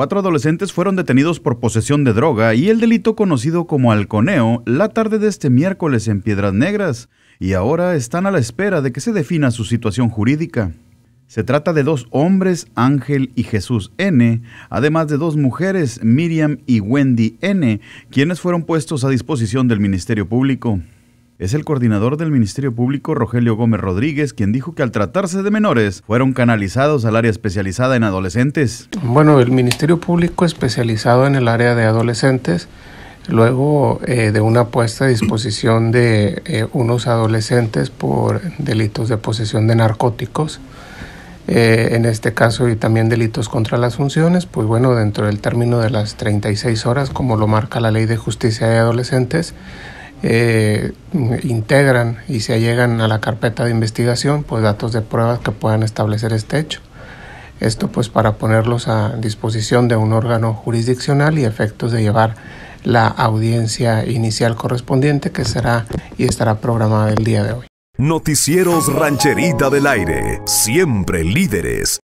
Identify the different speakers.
Speaker 1: Cuatro adolescentes fueron detenidos por posesión de droga y el delito conocido como halconeo la tarde de este miércoles en Piedras Negras, y ahora están a la espera de que se defina su situación jurídica. Se trata de dos hombres, Ángel y Jesús N., además de dos mujeres, Miriam y Wendy N., quienes fueron puestos a disposición del Ministerio Público es el coordinador del Ministerio Público Rogelio Gómez Rodríguez, quien dijo que al tratarse de menores fueron canalizados al área especializada en adolescentes.
Speaker 2: Bueno, el Ministerio Público especializado en el área de adolescentes, luego eh, de una puesta a disposición de eh, unos adolescentes por delitos de posesión de narcóticos. Eh, en este caso y también delitos contra las funciones, pues bueno, dentro del término de las 36 horas, como lo marca la ley de justicia de adolescentes, eh, integran y se llegan a la carpeta de investigación pues datos de pruebas que puedan establecer este hecho. Esto pues para ponerlos a disposición de un órgano jurisdiccional y efectos de llevar la audiencia inicial correspondiente que será y estará programada el día de hoy.
Speaker 1: Noticieros Rancherita del Aire, siempre líderes.